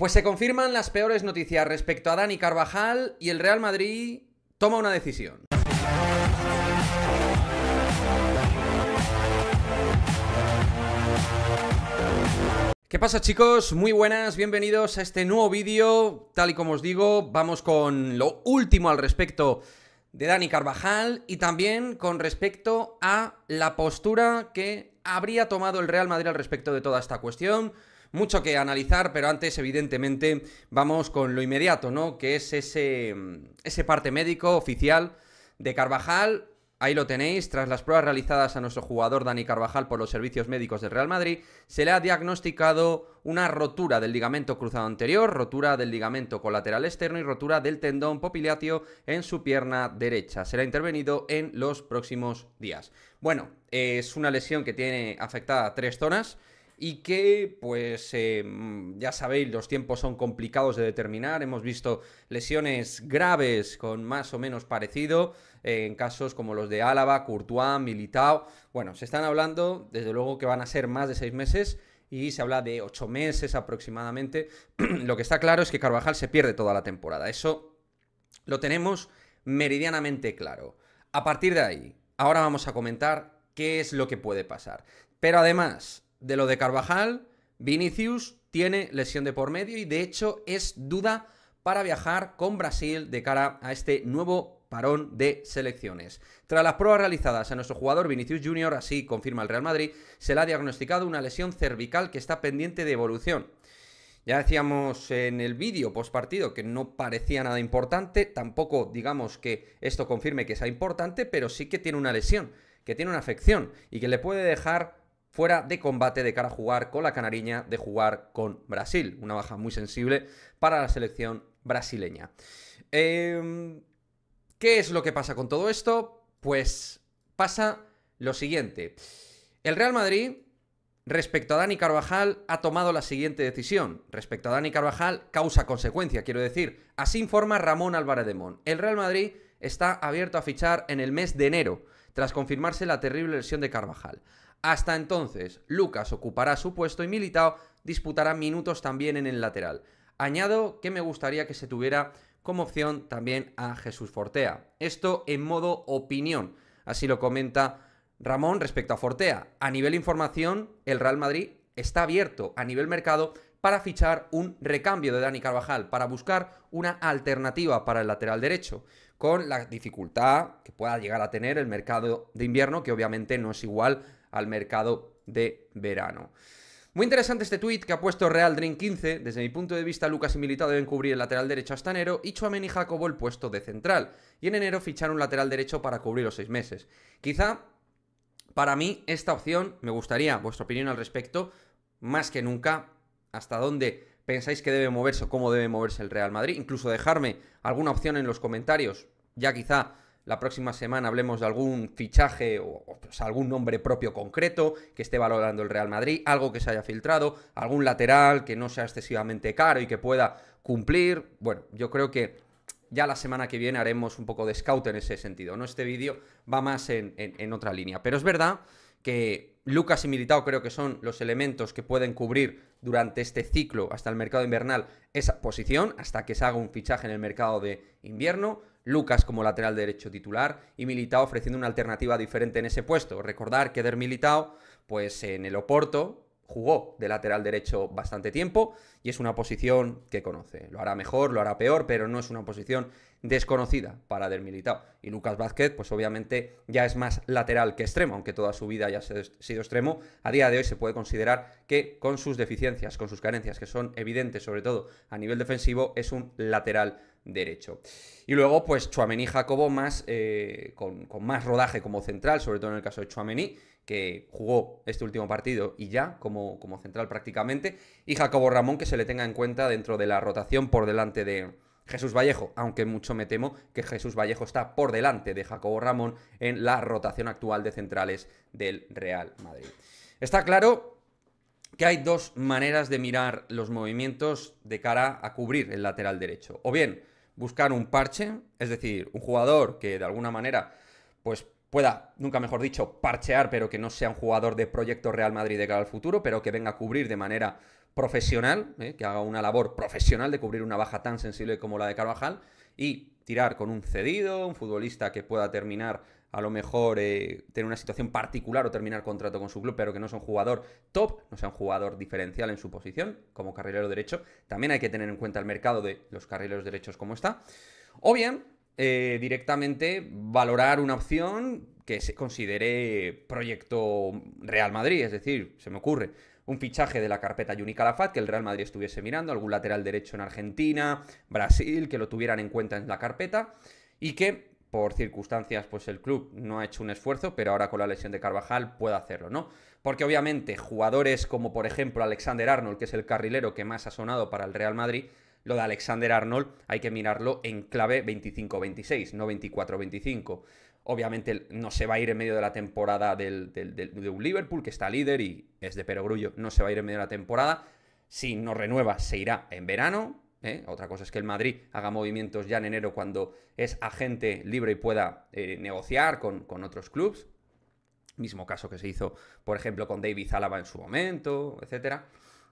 Pues se confirman las peores noticias respecto a Dani Carvajal y el Real Madrid toma una decisión. ¿Qué pasa chicos? Muy buenas, bienvenidos a este nuevo vídeo. Tal y como os digo, vamos con lo último al respecto de Dani Carvajal y también con respecto a la postura que habría tomado el Real Madrid al respecto de toda esta cuestión mucho que analizar, pero antes, evidentemente, vamos con lo inmediato, ¿no? Que es mm, ese, parte médico oficial de Carvajal. Ahí lo tenéis, tras las pruebas realizadas a nuestro jugador Dani Carvajal por los servicios médicos del Real Madrid, se le ha diagnosticado una rotura del ligamento cruzado anterior, rotura del ligamento colateral externo y rotura del tendón popiliatio en su pierna derecha. Será intervenido en los próximos días. Bueno, es una lesión que tiene afectada tres zonas y que, pues, eh, mm, ya sabéis, los tiempos son complicados de determinar. Hemos visto lesiones graves con más o menos parecido eh, en casos como los de Álava, Courtois, Militao. Bueno, se están hablando, desde luego, que van a ser más de seis meses y se habla de ocho meses aproximadamente. Lo que está claro es que Carvajal se pierde toda la temporada. Eso lo tenemos meridianamente claro. A partir de ahí, ahora vamos a comentar qué es lo que puede pasar. Pero además, de lo de Carvajal, Vinicius tiene lesión de por medio y de hecho es duda para viajar con Brasil de cara a este nuevo parón de selecciones. Tras las pruebas realizadas a nuestro jugador Vinicius Junior, así confirma el Real Madrid, se le ha diagnosticado una lesión cervical que está pendiente de evolución. Ya decíamos en el vídeo postpartido que no parecía nada importante, tampoco digamos que esto confirme que sea importante, pero sí que tiene una lesión, que tiene una afección y que le puede dejar fuera de combate de cara a jugar con la canariña de jugar con Brasil. Una baja muy sensible para la selección brasileña. Em, ¿Qué es lo que pasa con todo esto? Pues pasa lo siguiente. El Real Madrid, respecto a Dani Carvajal, ha tomado la siguiente decisión. Respecto a Dani Carvajal, causa consecuencia, quiero decir. Así informa Ramón Álvarez de Mon. El Real Madrid está abierto a fichar en el mes de enero, tras confirmarse la terrible lesión de Carvajal. Hasta entonces, Lucas ocupará su puesto y Militao disputará minutos también en el lateral. Añado que me gustaría que se tuviera como opción también a Jesús Fortea. Esto en modo opinión, así lo comenta Ramón respecto a Fortea. A nivel información, el Real Madrid está abierto a nivel mercado para fichar un recambio de Dani Carvajal, para buscar una alternativa para el lateral derecho, con la dificultad que pueda llegar a tener el mercado de invierno, que obviamente no es igual al mercado de verano. Muy interesante este tuit que ha puesto Real Dream 15. Desde mi punto de vista, Lucas y Militado deben cubrir el lateral derecho hasta enero y Chuamen y Jacobo el puesto de central. Y en enero fichar un lateral derecho para cubrir los seis meses. Quizá, para mí, esta opción, me gustaría vuestra opinión al respecto, más que nunca, hasta dónde pensáis que debe moverse o cómo debe moverse el Real Madrid. Incluso dejarme alguna opción en los comentarios, ya quizá la próxima semana hablemos de algún fichaje o, pues, algún nombre propio concreto que esté valorando el Real Madrid, algo que se haya filtrado, algún lateral que no sea excesivamente caro y que pueda cumplir. Bueno, yo creo que ya la semana que viene haremos un poco de scout en ese sentido. No, este vídeo va más en, en otra línea. Pero es verdad que Lucas y Militao creo que son los elementos que pueden cubrir durante este ciclo hasta el mercado invernal esa posición, hasta que se haga un fichaje en el mercado de invierno. Lucas como lateral derecho titular y Militao ofreciendo una alternativa diferente en ese puesto. Recordar que Der Militao, pues en el Oporto, jugó de lateral derecho bastante tiempo y es una posición que conoce. Lo hará mejor, lo hará peor, pero no es una posición desconocida para Del Militao. Y Lucas Vázquez, pues obviamente ya es más lateral que extremo, aunque toda su vida haya sido extremo. A día de hoy se puede considerar que con sus deficiencias, con sus carencias, que son evidentes sobre todo a nivel defensivo, es un lateral derecho. Y luego, pues Chuamení Jacobo más, eh, con, con más rodaje como central, sobre todo en el caso de Chuamení que jugó este último partido y ya como, como central prácticamente, y Jacobo Ramón que se le tenga en cuenta dentro de la rotación por delante de, Jesús Vallejo, aunque mucho me temo que Jesús Vallejo está por delante de Jacobo Ramón en la rotación actual de centrales del Real Madrid. Está claro que hay dos maneras de mirar los movimientos de cara a cubrir el lateral derecho. O bien buscar un parche, es decir, un jugador que de alguna manera pues pueda, nunca mejor dicho, parchear, pero que no sea un jugador de proyecto Real Madrid de cara al futuro, pero que venga a cubrir de manera profesional, ¿eh? que haga una labor profesional de cubrir una baja tan sensible como la de Carvajal y tirar con un cedido, un futbolista que pueda terminar a lo mejor eh, tener una situación particular o terminar contrato con su club, pero que no sea un jugador top, no sea un jugador diferencial en su posición como carrilero derecho. También hay que tener en cuenta el mercado de los carrileros derechos como está. O bien, eh, directamente valorar una opción que se considere proyecto Real Madrid, es decir, se me ocurre un fichaje de la carpeta Juni Calafat, que el Real Madrid estuviese mirando, algún lateral derecho en Argentina, Brasil, que lo tuvieran en cuenta en la carpeta, y que por circunstancias pues el club no ha hecho un esfuerzo, pero ahora con la lesión de Carvajal puede hacerlo, ¿no? Porque obviamente jugadores como por ejemplo Alexander Arnold, que es el carrilero que más ha sonado para el Real Madrid, lo de Alexander Arnold hay que mirarlo en clave 25-26, no 24-25. Obviamente no se va a ir en medio de la temporada del, de un Liverpool que está líder y es de perogrullo, no se va a ir en medio de la temporada. Si no renueva, se irá en verano. ¿eh? Otra cosa es que el Madrid haga movimientos ya en enero cuando es agente libre y pueda eh, negociar con, otros clubes. Mismo caso que se hizo, por ejemplo, con David Zálava en su momento, etcétera.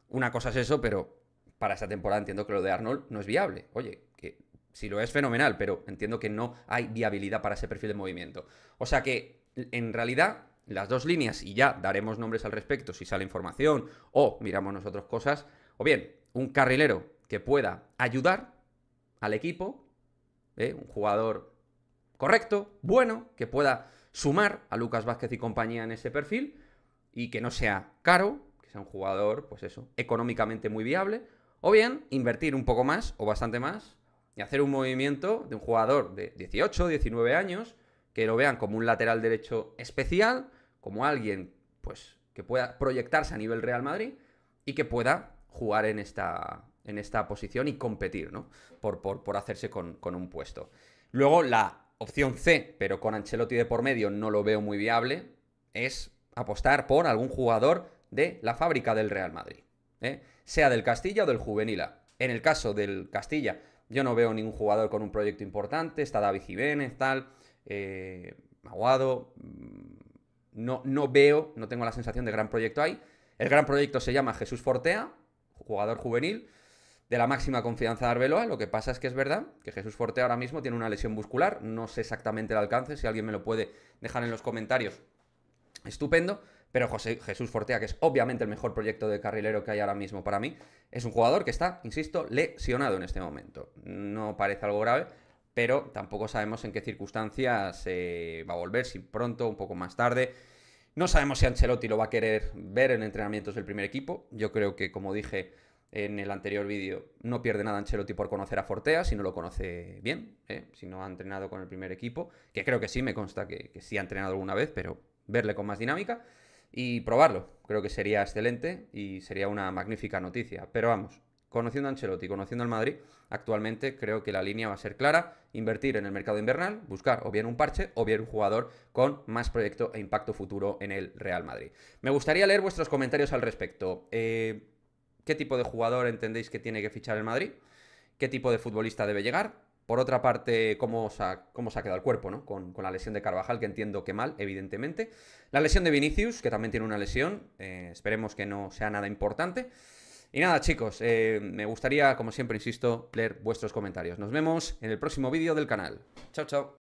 Una cosa es eso, pero para esta temporada entiendo que lo de Arnold no es viable. Oye, que si lo es fenomenal, pero entiendo que no hay viabilidad para ese perfil de movimiento. O sea que en realidad las dos líneas, y ya daremos nombres al respecto si sale información o miramos nosotros cosas, o bien un carrilero que pueda ayudar al equipo, ¿eh? un jugador correcto, bueno, que pueda sumar a Lucas Vázquez y compañía en ese perfil y que no sea caro, que sea un jugador, pues eso, económicamente muy viable, o bien invertir un poco más o bastante más y hacer un movimiento de un jugador de 18, 19 años, que lo vean como un lateral derecho especial, como alguien pues, que pueda proyectarse a nivel Real Madrid y que pueda jugar en esta, en esta posición y competir ¿no? por, por, hacerse con, con un puesto. Luego la opción C, pero con Ancelotti de por medio no lo veo muy viable, es apostar por algún jugador de la fábrica del Real Madrid. ¿eh? sea del Castilla o del Juvenil En el caso del Castilla, yo no veo ningún jugador con un proyecto importante, está David Jiménez, tal, Maguado, eh, mm, no, no veo, no tengo la sensación de gran proyecto ahí. El gran proyecto se llama Jesús Fortea, jugador juvenil, de la máxima confianza de Arbeloa. Lo que pasa es que es verdad que Jesús Fortea ahora mismo tiene una lesión muscular. No sé exactamente el alcance. Si alguien me lo puede dejar en los comentarios, estupendo. Pero José Jesús Fortea, que es obviamente el mejor proyecto de carrilero que hay ahora mismo para mí, es un jugador que está, insisto, lesionado en este momento. No parece algo grave, pero tampoco sabemos en qué circunstancias se eh, va a volver, si pronto, un poco más tarde. No sabemos si Ancelotti lo va a querer ver en entrenamientos del primer equipo. Yo creo que, como dije en el anterior vídeo, no pierde nada Ancelotti por conocer a Fortea, si no lo conoce bien, eh, si no ha entrenado con el primer equipo, que creo que sí, me consta que, que sí ha entrenado alguna vez, pero verle con más dinámica y probarlo. Creo que sería excelente y sería una magnífica noticia. Pero vamos, conociendo a Ancelotti conociendo al Madrid, actualmente creo que la línea va a ser clara, invertir en el mercado invernal, buscar o bien un parche o bien un jugador con más proyecto e impacto futuro en el Real Madrid. Me gustaría leer vuestros comentarios al respecto. Eh, ¿Qué tipo de jugador entendéis que tiene que fichar el Madrid? ¿Qué tipo de futbolista debe llegar? Por otra parte, cómo cómo se ha quedado el cuerpo, ¿no? Con, la lesión de Carvajal, que entiendo que mal, evidentemente. La lesión de Vinicius, que también tiene una lesión. Eh, esperemos que no sea nada importante. Y nada, chicos, eh, me gustaría, como siempre, insisto, leer vuestros comentarios. Nos vemos en el próximo vídeo del canal. Chao, chao.